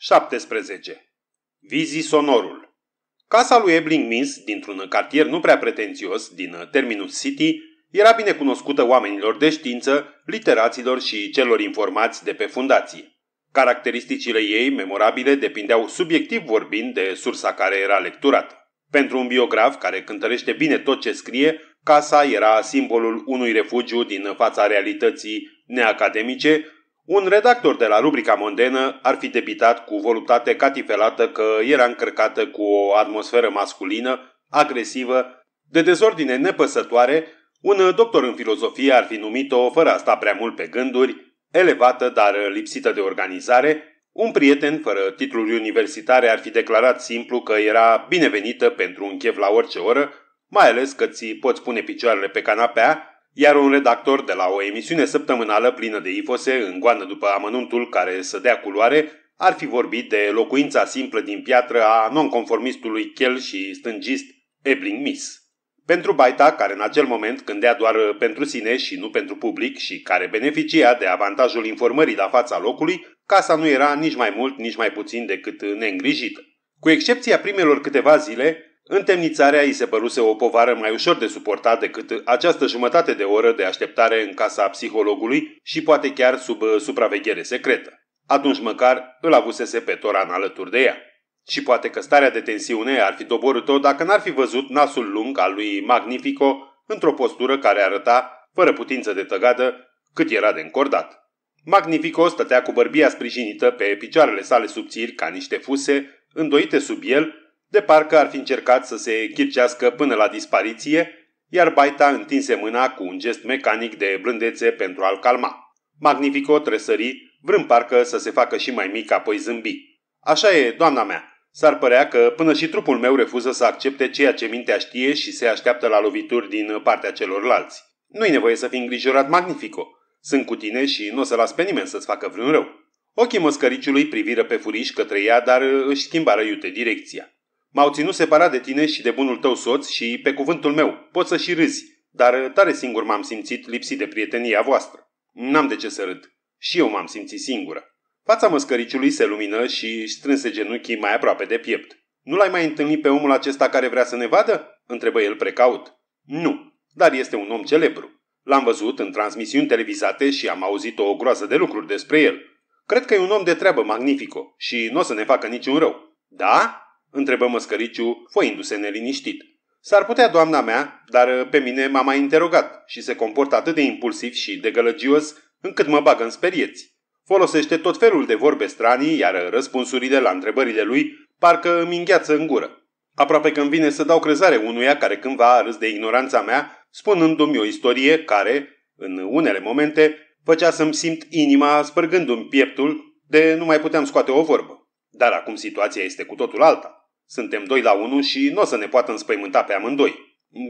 17. Vizi sonorul Casa lui Ebling Mins, dintr-un cartier nu prea pretențios din uh, Terminus City, era bine cunoscută oamenilor de știință, literaților și celor informați de pe fundație. Caracteristicile ei memorabile depindeau subiectiv vorbind de sursa care era lecturată. Pentru un biograf care cântărește bine tot ce scrie, casa era simbolul unui refugiu din fața realității neacademice, un redactor de la rubrica mondenă ar fi debitat cu voluptate catifelată că era încărcată cu o atmosferă masculină, agresivă, de dezordine nepăsătoare, un doctor în filozofie ar fi numit-o, fără a sta prea mult pe gânduri, elevată, dar lipsită de organizare, un prieten fără titluri universitare ar fi declarat simplu că era binevenită pentru un chef la orice oră, mai ales că ți poți pune picioarele pe canapea, iar un redactor de la o emisiune săptămânală plină de ifose, în goană după amănuntul care să dea culoare, ar fi vorbit de locuința simplă din piatră a nonconformistului Chel și stângist Ebling Miss. Pentru Baita, care în acel moment gândea doar pentru sine și nu pentru public și care beneficia de avantajul informării la fața locului, casa nu era nici mai mult, nici mai puțin decât neîngrijită. Cu excepția primelor câteva zile, Întemnițarea îi se păruse o povară mai ușor de suportat decât această jumătate de oră de așteptare în casa psihologului și poate chiar sub uh, supraveghere secretă. Atunci măcar îl avusese pe Toran alături de ea. Și poate că starea de tensiune ar fi doborât-o dacă n-ar fi văzut nasul lung al lui Magnifico într-o postură care arăta, fără putință de tăgadă, cât era de încordat. Magnifico stătea cu bărbia sprijinită pe picioarele sale subțiri ca niște fuse, îndoite sub el de parcă ar fi încercat să se chircească până la dispariție, iar Baita întinse mâna cu un gest mecanic de blândețe pentru a-l calma. Magnifico trăsări, vrând parcă să se facă și mai mic, apoi zâmbi. Așa e, doamna mea. S-ar părea că până și trupul meu refuză să accepte ceea ce mintea știe și se așteaptă la lovituri din partea celorlalți. Nu-i nevoie să fii îngrijorat, Magnifico. Sunt cu tine și nu o să las pe nimeni să-ți facă vreun rău. Ochii măscăriciului priviră pe furiș către ea, dar își schimbară iute direcția. M-au ținut separat de tine și de bunul tău soț și, pe cuvântul meu, poți să și râzi, dar tare singur m-am simțit lipsit de prietenia voastră. N-am de ce să râd. Și eu m-am simțit singură. Fața măscăriciului se lumină și strânse genunchii mai aproape de piept. Nu l-ai mai întâlnit pe omul acesta care vrea să ne vadă? Întrebă el precaut. Nu, dar este un om celebru. L-am văzut în transmisiuni televizate și am auzit o groază de lucruri despre el. Cred că e un om de treabă magnifico și nu o să ne facă niciun rău. Da? Întrebă măscăriciu, foindu-se neliniștit. S-ar putea, doamna mea, dar uh, pe mine m-a mai interogat și se comportă atât de impulsiv și de gălăgios încât mă bagă în sperieți. Folosește tot felul de vorbe stranii, iar uh, răspunsurile la întrebările lui parcă îmi îngheață în gură. Aproape că vine să dau crezare unuia care cândva a râs de ignoranța mea, spunându-mi o istorie care, în unele momente, făcea să-mi simt inima spărgându-mi pieptul de nu mai puteam scoate o vorbă. Dar acum situația este cu totul alta. Suntem doi la unul și nu o să ne poată înspăimânta pe amândoi.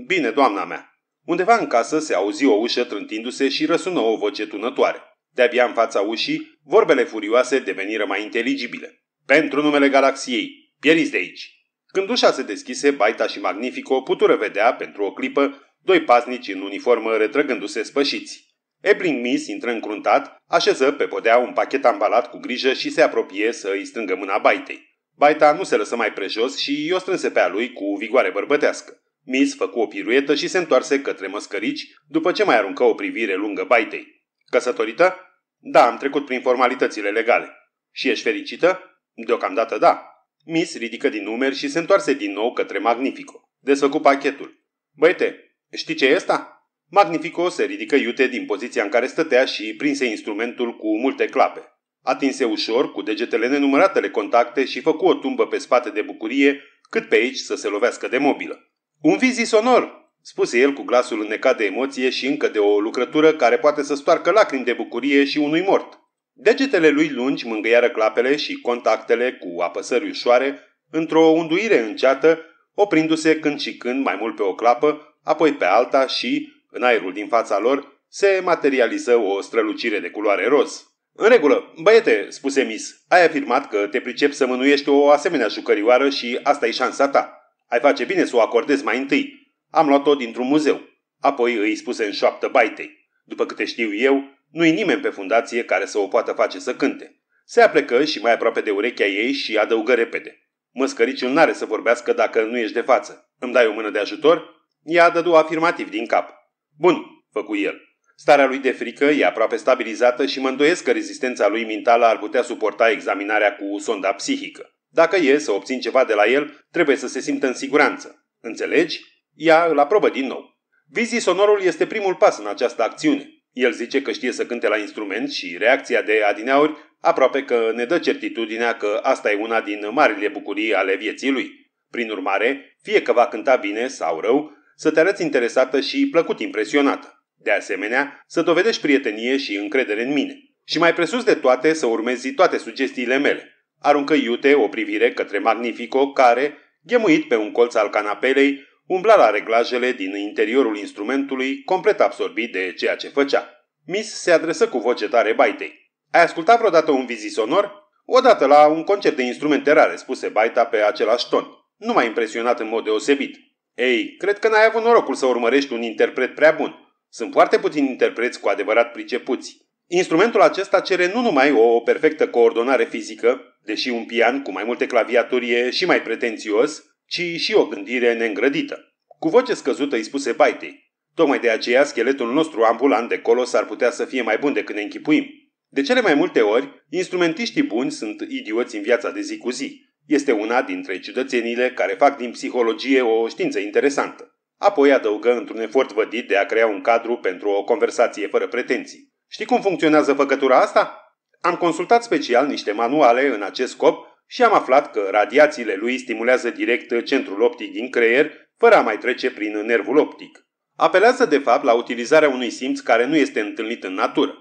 Bine, doamna mea. Undeva în casă se auzi o ușă trântindu-se și răsună o voce tunătoare. De-abia în fața ușii, vorbele furioase deveniră mai inteligibile. Pentru numele galaxiei, pieriți de aici! Când ușa se deschise, Baita și Magnifico putură vedea, pentru o clipă, doi paznici în uniformă retrăgându-se spășiți. Ebling Miss intră încruntat, așeză pe podea un pachet ambalat cu grijă și se apropie să îi strângă mâna Baitei. Baita nu se lăsă mai prejos și o strânse pe a lui cu vigoare bărbătească. Miss făcu o piruetă și se întoarse către măscărici, după ce mai aruncă o privire lungă baitei. Căsătorită? Da, am trecut prin formalitățile legale. Și ești fericită? Deocamdată da. Miss ridică din numeri și se întoarse din nou către Magnifico. Desfăcu pachetul. Băiete, știi ce e asta? Magnifico se ridică iute din poziția în care stătea și prinse instrumentul cu multe clape atinse ușor cu degetele nenumăratele contacte și făcu o tumbă pe spate de bucurie, cât pe aici să se lovească de mobilă. Un vizi sonor!" spuse el cu glasul înnecat de emoție și încă de o lucrătură care poate să stoarcă lacrimi de bucurie și unui mort. Degetele lui lungi mângâiară clapele și contactele cu apăsări ușoare într-o unduire înceată, oprindu-se când și când mai mult pe o clapă, apoi pe alta și, în aerul din fața lor, se materializă o strălucire de culoare roz. În regulă, băiete, spuse Miss, ai afirmat că te pricep să mânuiești o asemenea jucărioară și asta e șansa ta. Ai face bine să o acordezi mai întâi. Am luat-o dintr-un muzeu. Apoi îi spuse în șoaptă baitei. După câte știu eu, nu-i nimeni pe fundație care să o poată face să cânte. Se aplecă și mai aproape de urechea ei și adăugă repede. Măscăriciul n-are să vorbească dacă nu ești de față. Îmi dai o mână de ajutor? Ea dădu afirmativ din cap. Bun, făcu el. Starea lui de frică e aproape stabilizată și mă îndoiesc că rezistența lui mentală ar putea suporta examinarea cu sonda psihică. Dacă e să obțin ceva de la el, trebuie să se simtă în siguranță. Înțelegi? Ea îl aprobă din nou. Vizi sonorul este primul pas în această acțiune. El zice că știe să cânte la instrument și reacția de adineauri aproape că ne dă certitudinea că asta e una din marile bucurii ale vieții lui. Prin urmare, fie că va cânta bine sau rău, să te arăți interesată și plăcut impresionată. De asemenea, să dovedești prietenie și încredere în mine. Și mai presus de toate, să urmezi toate sugestiile mele. Aruncă iute o privire către Magnifico, care, ghemuit pe un colț al canapelei, umbla la reglajele din interiorul instrumentului, complet absorbit de ceea ce făcea. Miss se adresă cu voce tare baitei. Ai ascultat vreodată un vizit sonor? Odată la un concert de instrumente rare, spuse baita pe același ton. Nu m-a impresionat în mod deosebit. Ei, cred că n-ai avut norocul să urmărești un interpret prea bun. Sunt foarte puțini interpreți cu adevărat pricepuți. Instrumentul acesta cere nu numai o perfectă coordonare fizică, deși un pian cu mai multe claviaturi e și mai pretențios, ci și o gândire neîngrădită. Cu voce scăzută îi spuse baitei. Tocmai de aceea scheletul nostru ambulant de colos ar putea să fie mai bun decât ne închipuim. De cele mai multe ori, instrumentiștii buni sunt idioți în viața de zi cu zi. Este una dintre ciudățenile care fac din psihologie o știință interesantă. Apoi adăugă într-un efort vădit de a crea un cadru pentru o conversație fără pretenții. Știi cum funcționează făcătura asta? Am consultat special niște manuale în acest scop și am aflat că radiațiile lui stimulează direct centrul optic din creier, fără a mai trece prin nervul optic. Apelează de fapt la utilizarea unui simț care nu este întâlnit în natură.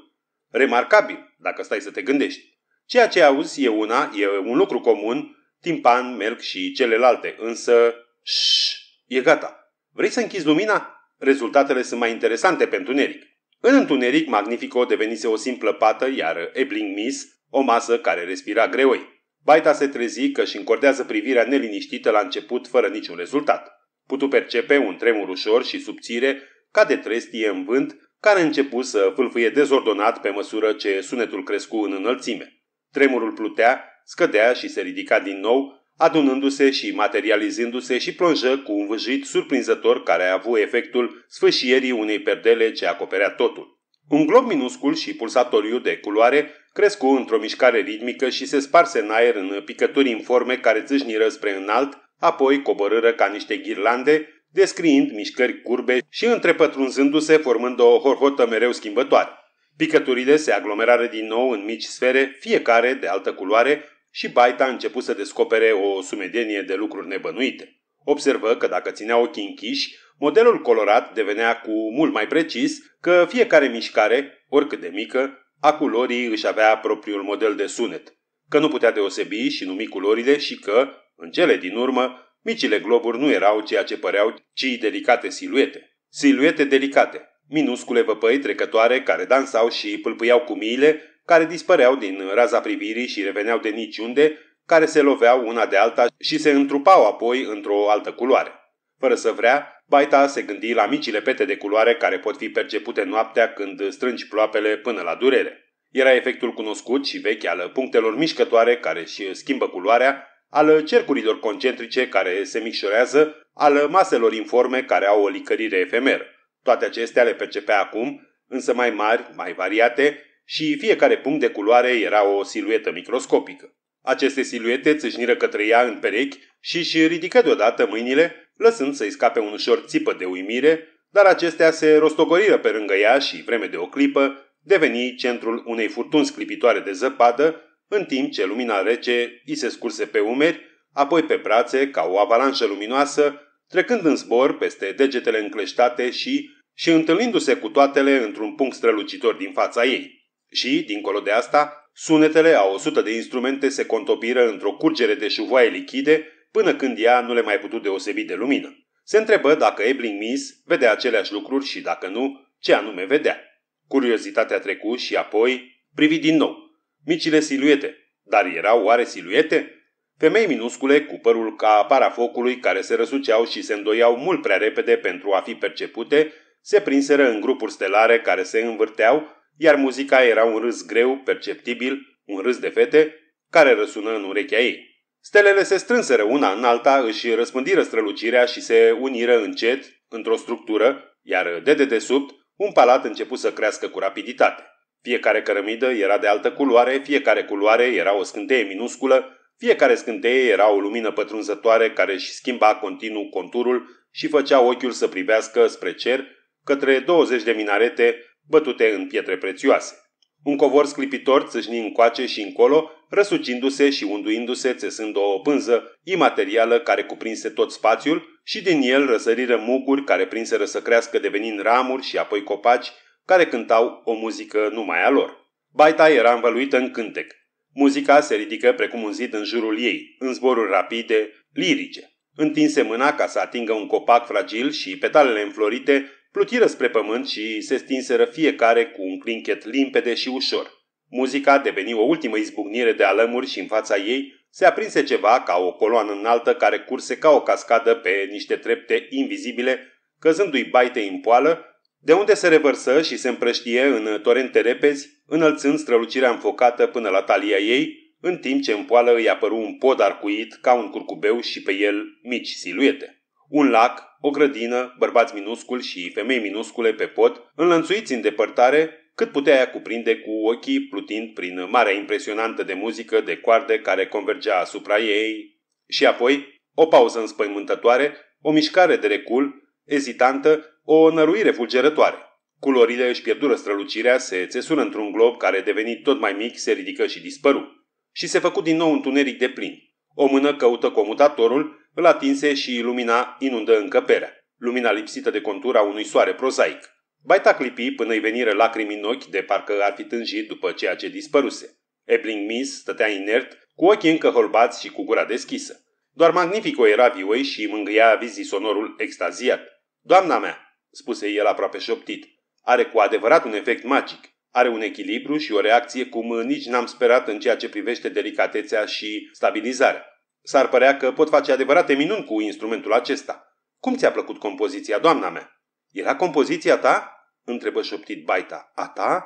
Remarcabil, dacă stai să te gândești. Ceea ce auzi e una, e un lucru comun, timpan, melc și celelalte, însă... Șș, e gata. Vrei să închizi lumina? Rezultatele sunt mai interesante pentru Neric. În întuneric, Magnifico devenise o simplă pată, iar Ebling Miss, o masă care respira greoi. Baita se trezi că și încordează privirea neliniștită la început fără niciun rezultat. Putu percepe un tremur ușor și subțire, ca de trestie în vânt, care începu să fâlfâie dezordonat pe măsură ce sunetul crescu în înălțime. Tremurul plutea, scădea și se ridica din nou, adunându-se și materializându-se și plonjă cu un vâjit surprinzător care a avut efectul sfâșierii unei perdele ce acoperea totul. Un glob minuscul și pulsatoriu de culoare crescu într-o mișcare ritmică și se sparse în aer în picături informe care țâșniră spre înalt, apoi coborâră ca niște ghirlande, descriind mișcări curbe și întrepătrunzându-se formând o horhotă mereu schimbătoare. Picăturile se aglomerară din nou în mici sfere, fiecare de altă culoare, și Baita a început să descopere o sumedenie de lucruri nebănuite. Observă că dacă ținea ochii închiși, modelul colorat devenea cu mult mai precis că fiecare mișcare, oricât de mică, a culorii își avea propriul model de sunet, că nu putea deosebi și numi culorile și că, în cele din urmă, micile globuri nu erau ceea ce păreau, ci delicate siluete. Siluete delicate, minuscule văpăi trecătoare care dansau și pâlpâiau cu miile care dispăreau din raza privirii și reveneau de niciunde, care se loveau una de alta și se întrupau apoi într-o altă culoare. Fără să vrea, Baita se gândi la micile pete de culoare care pot fi percepute noaptea când strângi ploapele până la durere. Era efectul cunoscut și vechi al punctelor mișcătoare care își schimbă culoarea, al cercurilor concentrice care se micșorează, al maselor informe care au o licărire efemeră. Toate acestea le percepea acum, însă mai mari, mai variate, și fiecare punct de culoare era o siluetă microscopică. Aceste siluete țâșniră către ea în perechi și își ridică deodată mâinile, lăsând să-i scape un ușor țipă de uimire, dar acestea se rostogoriră pe lângă ea și, vreme de o clipă, deveni centrul unei furtuni sclipitoare de zăpadă, în timp ce lumina rece i se scurse pe umeri, apoi pe brațe, ca o avalanșă luminoasă, trecând în zbor peste degetele încleștate și, și întâlnindu-se cu toatele într-un punct strălucitor din fața ei. Și, dincolo de asta, sunetele a o sută de instrumente se contopiră într-o curgere de șuvoaie lichide până când ea nu le mai putut deosebi de lumină. Se întrebă dacă Ebling Miss vedea aceleași lucruri și, dacă nu, ce anume vedea. Curiozitatea trecu și apoi privi din nou. Micile siluete. Dar erau oare siluete? Femei minuscule cu părul ca apara focului care se răsuceau și se îndoiau mult prea repede pentru a fi percepute, se prinseră în grupuri stelare care se învârteau iar muzica era un râs greu, perceptibil, un râs de fete, care răsună în urechea ei. Stelele se strânseră una în alta, își răspândiră strălucirea și se uniră încet, într-o structură, iar de dedesubt, un palat început să crească cu rapiditate. Fiecare cărămidă era de altă culoare, fiecare culoare era o scânteie minusculă, fiecare scânteie era o lumină pătrunzătoare care își schimba continuu conturul și făcea ochiul să privească spre cer, către 20 de minarete bătute în pietre prețioase. Un covor sclipitor țâșni încoace și încolo, răsucindu-se și unduindu-se, țesând o pânză imaterială care cuprinse tot spațiul și din el răsăriră muguri care prinseră să crească devenind ramuri și apoi copaci care cântau o muzică numai a lor. Baita era învăluită în cântec. Muzica se ridică precum un zid în jurul ei, în zboruri rapide, lirice. Întinse mâna ca să atingă un copac fragil și petalele înflorite Plutiră spre pământ și se stinseră fiecare cu un clinchet limpede și ușor. Muzica deveni o ultimă izbucnire de alămuri și în fața ei se aprinse ceva ca o coloană înaltă care curse ca o cascadă pe niște trepte invizibile, căzându-i baite în poală, de unde se revărsă și se împrăștie în torente repezi, înălțând strălucirea înfocată până la talia ei, în timp ce în poală îi apăru un pod arcuit ca un curcubeu și pe el mici siluete. Un lac, o grădină, bărbați minusculi și femei minuscule pe pot, înlănțuiți în depărtare, cât putea cuprinde cu ochii plutind prin marea impresionantă de muzică de coarde care convergea asupra ei. Și apoi, o pauză înspăimântătoare, o mișcare de recul, ezitantă, o năruire fulgerătoare. Culorile își pierdură strălucirea, se țesură într-un glob care, devenit tot mai mic, se ridică și dispăru. Și se făcu din nou întuneric de plin. O mână căută comutatorul, îl atinse și lumina inundă încăperea, lumina lipsită de contura unui soare prozaic. Baita clipi până îi veniră lacrimi în ochi de parcă ar fi tânjit după ceea ce dispăruse. Ebling Miss stătea inert, cu ochii încă holbați și cu gura deschisă. Doar Magnifico era vioi și mângâia vizii sonorul extaziat. Doamna mea, spuse el aproape șoptit, are cu adevărat un efect magic. Are un echilibru și o reacție cum nici n-am sperat în ceea ce privește delicatețea și stabilizarea. S-ar părea că pot face adevărate minuni cu instrumentul acesta. Cum ți-a plăcut compoziția, doamna mea? Era compoziția ta? întrebă șoptit Baita. A ta?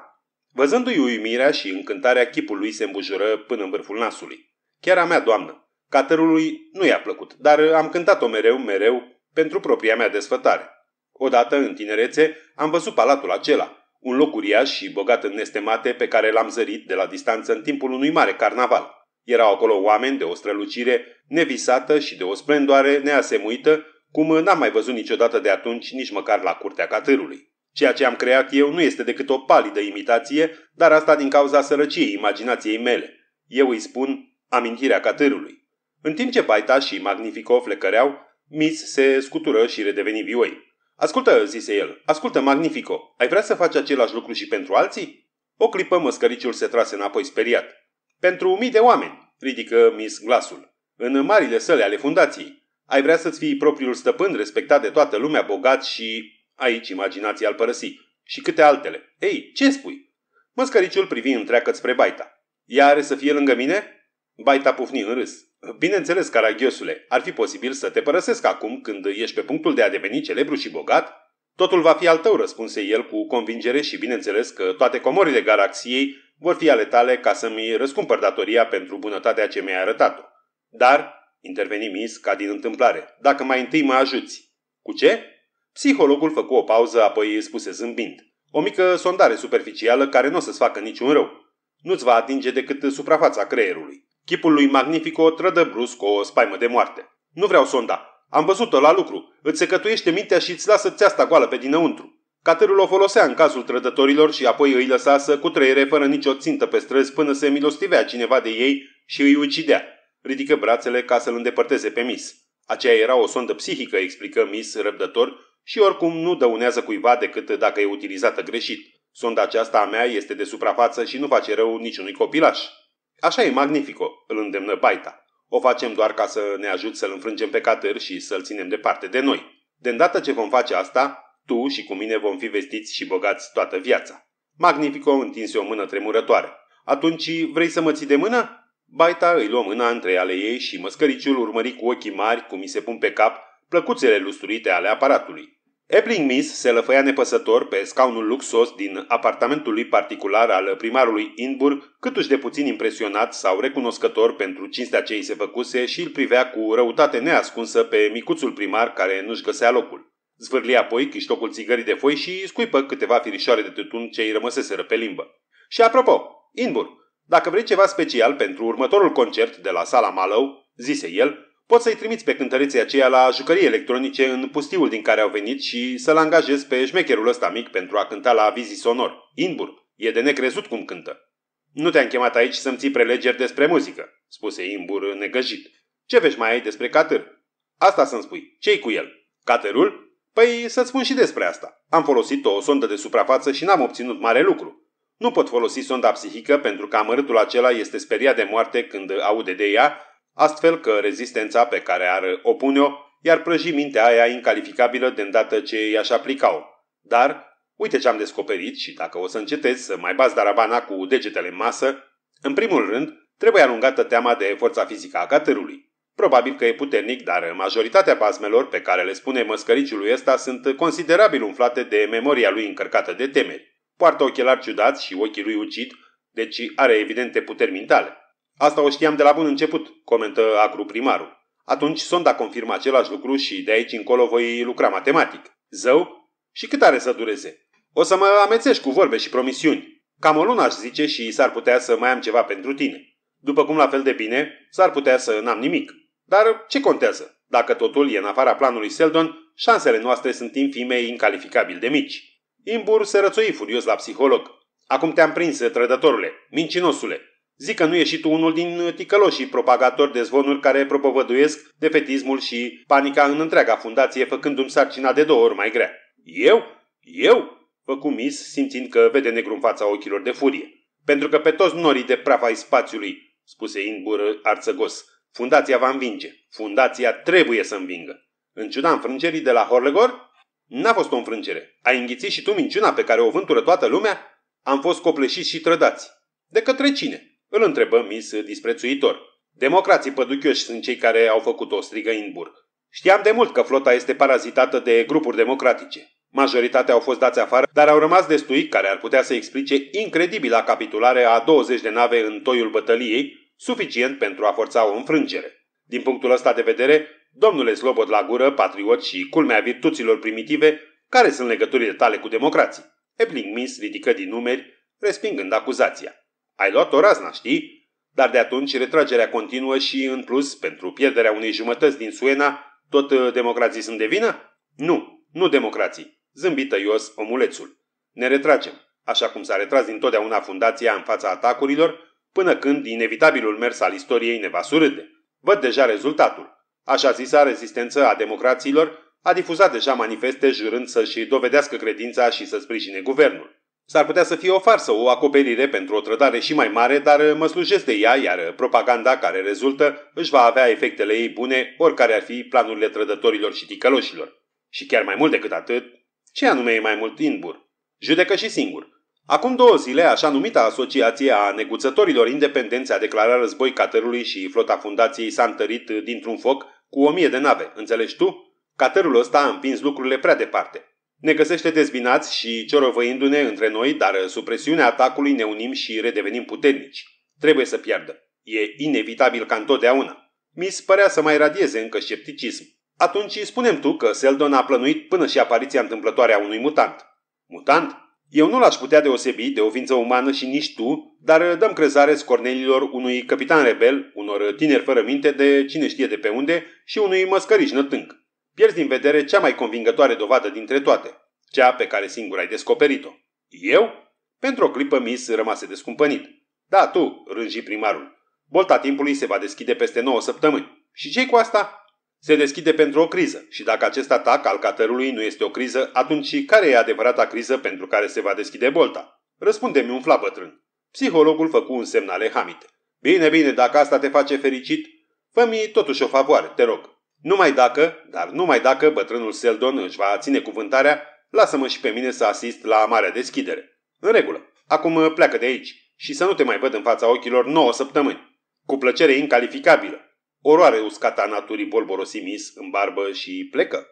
Văzându-i uimirea și încântarea, chipul lui se îmbujură până în vârful nasului. Chiar a mea, doamnă. Caterului nu i-a plăcut, dar am cântat-o mereu, mereu, pentru propria mea desfătare. Odată, în tinerețe, am văzut palatul acela, un loc uriaș și bogat în nestemate pe care l-am zărit de la distanță în timpul unui mare carnaval. Erau acolo oameni de o strălucire nevisată și de o splendoare neasemuită, cum n-am mai văzut niciodată de atunci, nici măcar la curtea catârului. Ceea ce am creat eu nu este decât o palidă imitație, dar asta din cauza sărăciei imaginației mele. Eu îi spun amintirea catârului. În timp ce Baita și Magnifico flecăreau, Miss se scutură și redeveni vioi. Ascultă, zise el, ascultă, Magnifico, ai vrea să faci același lucru și pentru alții? O clipă măscăriciul se trase înapoi speriat. Pentru mii de oameni, ridică Miss glasul. În marile săle ale fundației. Ai vrea să-ți fii propriul stăpân, respectat de toată lumea, bogat și... Aici imaginația al părăsi. Și câte altele. Ei, ce spui? Măscăriciul privi întreagă spre Baita. Ea are să fie lângă mine? Baita pufni în râs. Bineînțeles, caragiosule, ar fi posibil să te părăsesc acum când ești pe punctul de a deveni celebru și bogat? Totul va fi al tău, răspunse el cu convingere și bineînțeles că toate comorile galaxiei vor fi ale tale ca să-mi răscumpăr datoria pentru bunătatea ce mi-ai arătat-o. Dar, interveni Miss ca din întâmplare, dacă mai întâi mă ajuți. Cu ce? Psihologul făcu o pauză, apoi spuse zâmbind. O mică sondare superficială care nu o să-ți facă niciun rău. Nu-ți va atinge decât suprafața creierului. Chipul lui Magnifico trădă brusc o spaimă de moarte. Nu vreau sonda. Am văzut-o la lucru. Îți secătuiește mintea și îți lasă țeasta goală pe dinăuntru. Caterul o folosea în cazul trădătorilor și apoi îi lăsa să cutreiere fără nicio țintă pe străzi până se milostivea cineva de ei și îi ucidea. Ridică brațele ca să-l îndepărteze pe Miss. Aceea era o sondă psihică, explică Miss răbdător, și oricum nu dăunează cuiva decât dacă e utilizată greșit. Sonda aceasta a mea este de suprafață și nu face rău niciunui copilaș. Așa e magnifico, îl îndemnă Baita. O facem doar ca să ne ajut să-l înfrângem pe Cater și să-l ținem departe de noi. De îndată ce vom face asta, tu și cu mine vom fi vestiți și bogați toată viața. Magnifico întinse o mână tremurătoare. Atunci vrei să mă ții de mână? Baita îi luă mâna între ale ei și măscăriciul urmări cu ochii mari, cum mi se pun pe cap, plăcuțele lustruite ale aparatului. Epling Miss se lăfăia nepăsător pe scaunul luxos din apartamentul lui particular al primarului Inburg, câtuși de puțin impresionat sau recunoscător pentru cinstea ce îi se făcuse și îl privea cu răutate neascunsă pe micuțul primar care nu-și găsea locul. Zvârli apoi chiștocul țigării de foi și scuipă câteva firișoare de tutun ce îi rămăseseră pe limbă. Și apropo, Inbur, dacă vrei ceva special pentru următorul concert de la sala Malău, zise el, poți să-i trimiți pe cântăreții aceia la jucării electronice în pustiul din care au venit și să-l angajezi pe șmecherul ăsta mic pentru a cânta la vizi sonor. Inbur, e de necrezut cum cântă. Nu te-am chemat aici să-mi ții prelegeri despre muzică, spuse Imbur negăjit. Ce vești mai ai despre Catâr? Asta să-mi spui. Ce-i cu el? Catărul? Păi să spun și despre asta. Am folosit o sondă de suprafață și n-am obținut mare lucru. Nu pot folosi sonda psihică pentru că amărâtul acela este speriat de moarte când aude de ea, astfel că rezistența pe care ar opune-o iar ar prăji mintea aia incalificabilă de îndată ce i-aș aplica-o. Dar, uite ce am descoperit și dacă o să încetez să mai bați darabana cu degetele în masă, în primul rând, trebuie alungată teama de forța fizică a catărului. Probabil că e puternic, dar majoritatea basmelor pe care le spune măscăriciului ăsta sunt considerabil umflate de memoria lui încărcată de temeri. Poartă ochelari ciudați și ochii lui ucit, deci are evidente puteri mentale. Asta o știam de la bun început, comentă acru primarul. Atunci sonda confirmă același lucru și de aici încolo voi lucra matematic. Zău? Și cât are să dureze? O să mă amețești cu vorbe și promisiuni. Cam o lună aș zice și s-ar putea să mai am ceva pentru tine. După cum la fel de bine, s-ar putea să n-am nimic. Dar ce contează? Dacă totul e în afara planului Seldon, șansele noastre sunt infime incalificabil de mici. Imbur se rățui furios la psiholog. Acum te-am prins, trădătorule, mincinosule. Zic că nu ești și tu unul din ticăloșii propagatori de zvonuri care propovăduiesc defetismul și panica în întreaga fundație, făcându-mi sarcina de două ori mai grea. Eu? Eu? Făcu mis, simțind că vede negru în fața ochilor de furie. Pentru că pe toți norii de praf ai spațiului, spuse Inbur arțăgos, Fundația va învinge. Fundația trebuie să învingă. În ciuda înfrângerii de la Horlegor, n-a fost o înfrângere. Ai înghițit și tu minciuna pe care o vântură toată lumea? Am fost copleșiți și trădați. De către cine? Îl întrebă mis disprețuitor. Democrații păduchioși sunt cei care au făcut-o, strigă burg. Știam de mult că flota este parazitată de grupuri democratice. Majoritatea au fost dați afară, dar au rămas destui care ar putea să explice incredibila capitulare a 20 de nave în toiul bătăliei, suficient pentru a forța o înfrângere. Din punctul ăsta de vedere, domnule Slobod la gură, patriot și culmea virtuților primitive, care sunt legăturile tale cu democrații? Epling Miss ridică din numeri, respingând acuzația. Ai luat o razna, știi? Dar de atunci retragerea continuă și, în plus, pentru pierderea unei jumătăți din Suena, tot uh, democrații sunt de vină? Nu, nu democrații. zâmbită ios omulețul. Ne retragem, așa cum s-a retras întotdeauna fundația în fața atacurilor, până când inevitabilul mers al istoriei ne va surâde. Văd deja rezultatul. Așa zisa rezistență a democraților a difuzat deja manifeste jurând să-și dovedească credința și să sprijine guvernul. S-ar putea să fie o farsă, o acoperire pentru o trădare și mai mare, dar mă slujesc de ea, iar propaganda care rezultă își va avea efectele ei bune, oricare ar fi planurile trădătorilor și ticăloșilor. Și chiar mai mult decât atât, ce anume e mai mult Inbur? Judecă și singur. Acum două zile, așa numita Asociație a Neguțătorilor Independenți a declarat război caterului și flota fundației s-a întărit dintr-un foc cu o mie de nave, înțelegi tu? Caterul ăsta a împins lucrurile prea departe. Ne găsește dezbinați și ciorovăindu-ne între noi, dar sub presiunea atacului ne unim și redevenim puternici. Trebuie să piardă. E inevitabil ca întotdeauna. Mi se părea să mai radieze încă scepticism. Atunci spunem tu că Seldon a plănuit până și apariția întâmplătoare a unui mutant. Mutant? Eu nu l-aș putea deosebi de o ființă umană și nici tu, dar dăm crezare scornelilor unui capitan rebel, unor tineri fără minte de cine știe de pe unde și unui măscăriș nătânc. Pierzi din vedere cea mai convingătoare dovadă dintre toate, cea pe care singur ai descoperit-o. Eu? Pentru o clipă mis rămase descumpănit. Da, tu, rânji primarul. Bolta timpului se va deschide peste 9 săptămâni. Și ce cu asta? se deschide pentru o criză și dacă acest atac al caterului nu este o criză, atunci care e adevărata criză pentru care se va deschide bolta? Răspunde-mi un bătrân. Psihologul făcu un semn ale Hamid. Bine, bine, dacă asta te face fericit, fă-mi totuși o favoare, te rog. Numai dacă, dar numai dacă bătrânul Seldon își va ține cuvântarea, lasă-mă și pe mine să asist la marea deschidere. În regulă, acum pleacă de aici și să nu te mai văd în fața ochilor 9 săptămâni. Cu plăcere incalificabilă. Oroare uscata a naturii bolborosimis în barbă și plecă.